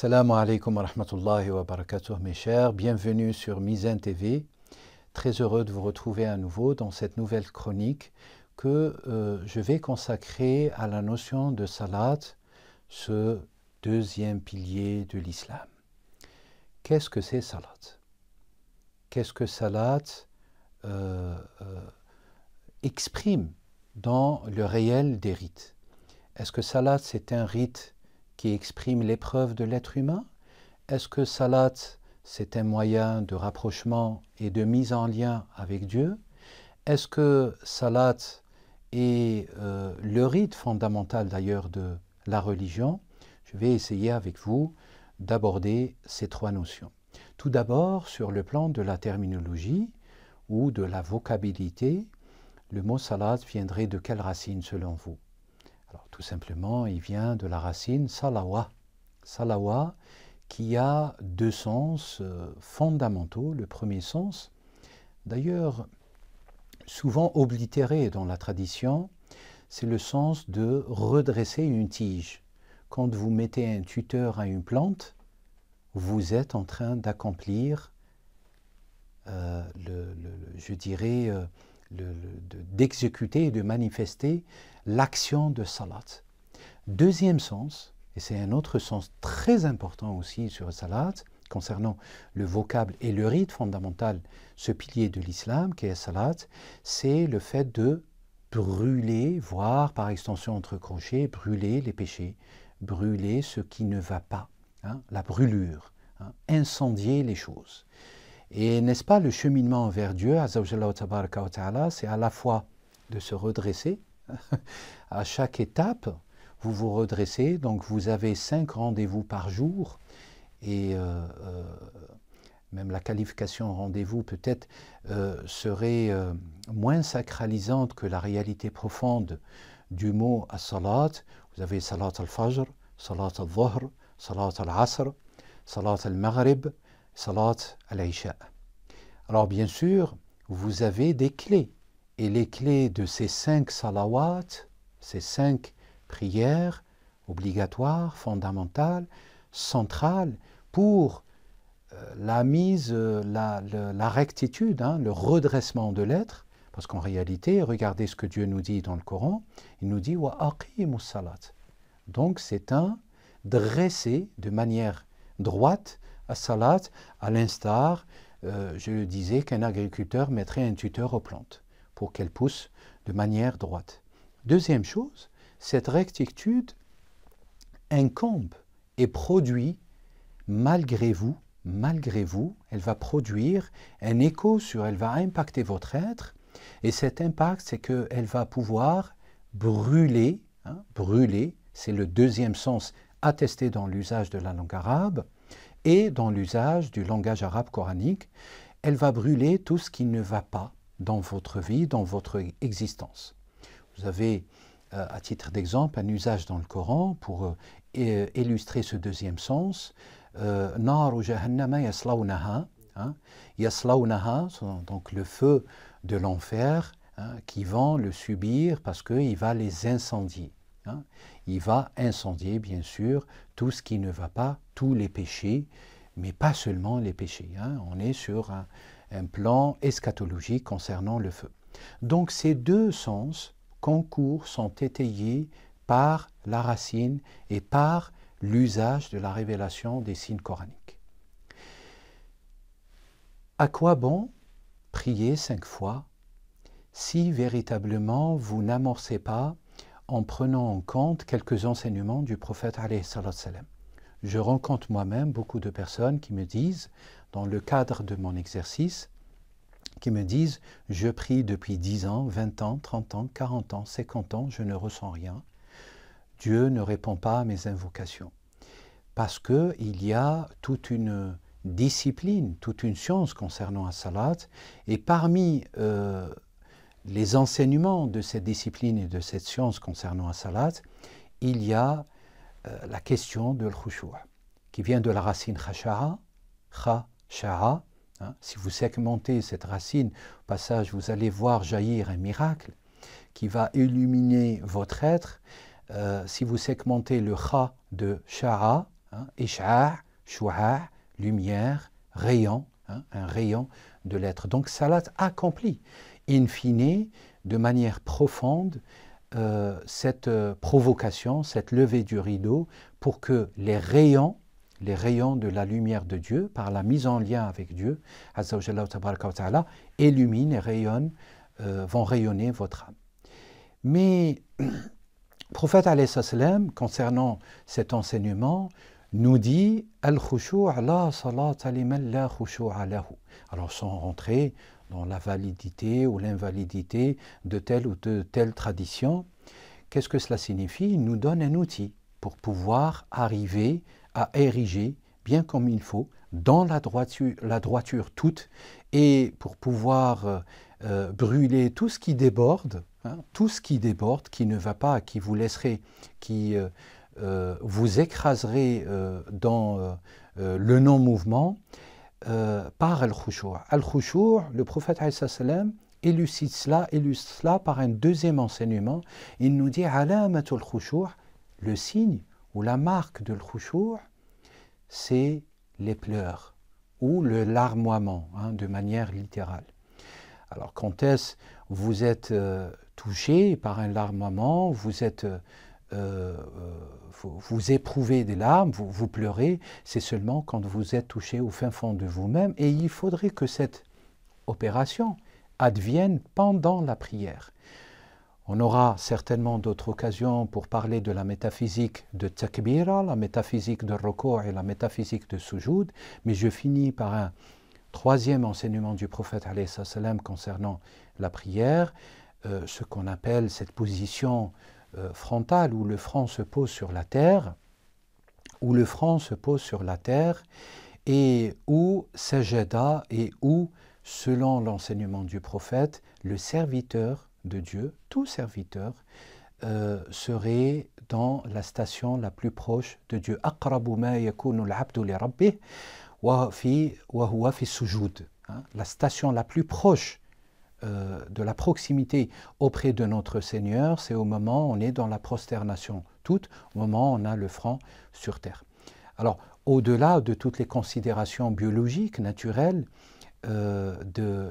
Salam alaikum wa rahmatullahi wa barakatuh, mes chers. Bienvenue sur Mizan TV. Très heureux de vous retrouver à nouveau dans cette nouvelle chronique que euh, je vais consacrer à la notion de salat, ce deuxième pilier de l'islam. Qu'est-ce que c'est salat Qu'est-ce que salat euh, euh, exprime dans le réel des rites Est-ce que salat c'est un rite qui exprime l'épreuve de l'être humain Est-ce que Salat, c'est un moyen de rapprochement et de mise en lien avec Dieu Est-ce que Salat est euh, le rite fondamental d'ailleurs de la religion Je vais essayer avec vous d'aborder ces trois notions. Tout d'abord, sur le plan de la terminologie ou de la vocabilité, le mot salat viendrait de quelle racine selon vous alors tout simplement, il vient de la racine salawa. Salawa qui a deux sens euh, fondamentaux. Le premier sens, d'ailleurs souvent oblitéré dans la tradition, c'est le sens de redresser une tige. Quand vous mettez un tuteur à une plante, vous êtes en train d'accomplir, euh, le, je dirais, euh, d'exécuter et de manifester l'action de Salat. Deuxième sens, et c'est un autre sens très important aussi sur Salat, concernant le vocable et le rite fondamental, ce pilier de l'islam qui est Salat, c'est le fait de brûler, voire par extension entre crochets, brûler les péchés, brûler ce qui ne va pas, hein, la brûlure, hein, incendier les choses. Et n'est-ce pas le cheminement vers Dieu, c'est à la fois de se redresser, à chaque étape, vous vous redressez, donc vous avez cinq rendez-vous par jour, et euh, euh, même la qualification rendez-vous peut-être euh, serait moins sacralisante que la réalité profonde du mot as-salat. Vous avez salat al-fajr, salat al-dhuhr, salat al-asr, salat al-maghrib, Salat al Alors bien sûr, vous avez des clés. Et les clés de ces cinq salawats, ces cinq prières obligatoires, fondamentales, centrales, pour euh, la mise, euh, la, rectitude, hein, le redressement de l'être, parce qu'en réalité, regardez ce que Dieu nous dit dans le Coran, il nous dit Wa salat. Donc c'est un dressé de manière droite as-salat, à l'instar, euh, je le disais, qu'un agriculteur mettrait un tuteur aux plantes pour qu'elles poussent de manière droite. Deuxième chose, cette rectitude incombe et produit, malgré vous, malgré vous, elle va produire un écho sur, elle va impacter votre être, et cet impact, c'est qu'elle va pouvoir brûler, hein, brûler, c'est le deuxième sens attesté dans l'usage de la langue arabe, et dans l'usage du langage arabe coranique, elle va brûler tout ce qui ne va pas dans votre vie, dans votre existence. Vous avez, euh, à titre d'exemple, un usage dans le Coran pour euh, illustrer ce deuxième sens. Euh, Nar jahannama yaslaunaha. Hein. donc le feu de l'enfer hein, qui va le subir parce qu'il va les incendier. Hein. Il va incendier, bien sûr, tout ce qui ne va pas tous les péchés, mais pas seulement les péchés. Hein. On est sur un, plan eschatologique concernant le feu. Donc ces deux sens concours sont étayés par la racine et par l'usage de la révélation des signes coraniques. À quoi bon prier cinq fois si véritablement vous n'amorcez pas en prenant en compte quelques enseignements du prophète alayhi je rencontre moi-même beaucoup de personnes qui me disent, dans le cadre de mon exercice, qui me disent, je prie depuis 10 ans, 20 ans, 30 ans, 40 ans, 50 ans, je ne ressens rien. Dieu ne répond pas à mes invocations. Parce qu'il y a toute une discipline, toute une science concernant Asalat. et parmi euh, les enseignements de cette discipline et de cette science concernant Asalat, il y a euh, la question de l'Khushu'a, qui vient de la racine Khasha'a, Khasha'a. Hein. si vous segmentez cette racine, au passage, vous allez voir jaillir un miracle qui va illuminer votre être. Euh, si vous segmentez le Kha de Sha'a, hein, Isha'a, lumière, rayon, hein, un rayon de l'être. Donc, Salat accompli, in fine, de manière profonde, euh, cette euh, provocation, cette levée du rideau, pour que les rayons, les rayons de la lumière de Dieu, par la mise en lien avec Dieu, illuminent et rayonnent, euh, vont rayonner votre âme. Mais prophète salam concernant cet enseignement, nous dit al à la salat aliman la Alors, sans rentrer dans la validité ou l'invalidité de telle ou de telle tradition. Qu'est-ce que cela signifie Il nous donne un outil pour pouvoir arriver à ériger, bien comme il faut, dans la droiture, toute, et pour pouvoir euh, euh, brûler tout ce qui déborde, hein, tout ce qui déborde, qui ne va pas, qui vous laisserait, qui euh, vous écraserait dans le non-mouvement, euh, par al khushua al khushua le prophète salam, élucide cela, illustre cela par un deuxième enseignement. Il nous dit Alamatul khushua le signe ou la marque de al khushua c'est les pleurs ou le larmoiement, hein, de manière littérale. Alors, quand est-ce vous êtes euh, touché par un larmoiement, vous êtes. Euh, euh, euh, vous, éprouvez des larmes, vous, pleurez, c'est seulement quand vous êtes touché au fin fond de vous-même. Et il faudrait que cette opération advienne pendant la prière. On aura certainement d'autres occasions pour parler de la métaphysique de Takbira, la métaphysique de Roko et la métaphysique de Sujoud, mais je finis par un troisième enseignement du prophète concernant la prière, euh, ce qu'on appelle cette position euh, frontal où le front se pose sur la terre, où le front se pose sur la terre, et où Sajada et où, selon l'enseignement du prophète, le serviteur de Dieu, tout serviteur, euh, serait dans la station la plus proche de Dieu. La station la plus proche euh, de la proximité auprès de notre Seigneur, c'est au moment où on est dans la prosternation toute, au moment où on a le front sur terre. Alors, au-delà de toutes les considérations biologiques, naturelles, euh,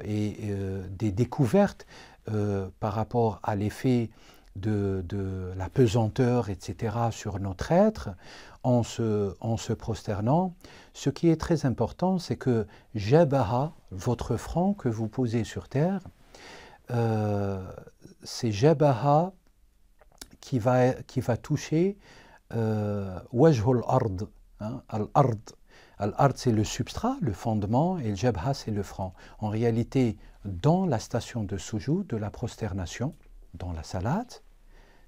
et euh, des découvertes par rapport à l'effet de, la pesanteur, etc., sur notre être, en se, prosternant, ce qui est très important, c'est que Jabaha, votre front que vous posez sur terre, euh, c'est Jabaha qui va, toucher euh, Wajhul Ard. Hein, Al-Ard, c'est le substrat, le fondement, et le c'est le front. En réalité, dans la station de sujou de la prosternation, dans la salade,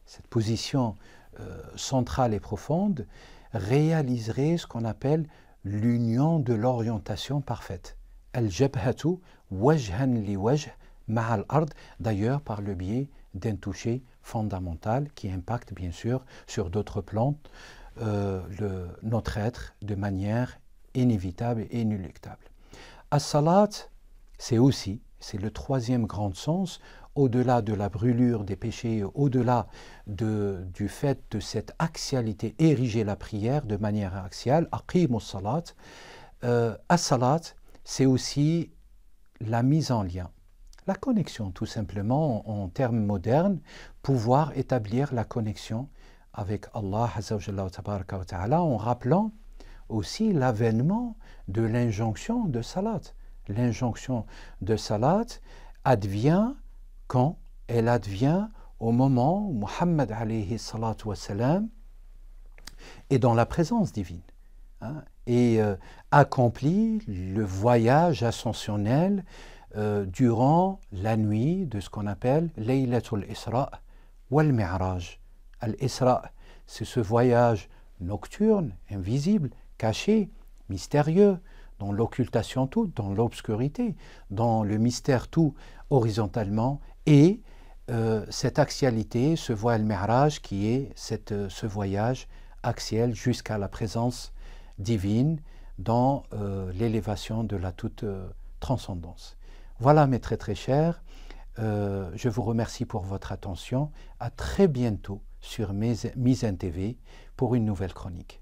cette position euh, centrale et profonde réaliserait ce qu'on appelle l'union de l'orientation parfaite. Al-Jabhatu wajhan li wajh Mahal Ard, d'ailleurs par le biais d'un toucher fondamental qui impacte bien sûr sur d'autres plantes euh, le, notre être de manière inévitable et inéluctable. As-salat, c'est aussi, c'est le troisième grand sens, au-delà de la brûlure des péchés, au-delà de, du fait de cette axialité, ériger la prière de manière axiale, au salat, euh, as-salat, c'est aussi la mise en lien la connexion, tout simplement, en, termes modernes, pouvoir établir la connexion avec Allah en rappelant aussi l'avènement de l'injonction de salat. L'injonction de salat advient quand elle advient au moment où Muhammad est dans la présence divine hein, et euh, accomplit le voyage ascensionnel euh, durant la nuit de ce qu'on appelle Laylatul Isra al Mi'raj. Al-Isra, c'est ce voyage nocturne, invisible, caché, mystérieux, dans l'occultation toute, dans l'obscurité, dans le mystère tout horizontalement, et euh, cette axialité, ce voile Mi'raj qui est cette, euh, ce voyage axiel jusqu'à la présence divine dans l'élévation de la toute transcendance. Voilà mes très très chers, euh, je vous remercie pour votre attention. À très bientôt sur en TV pour une nouvelle chronique.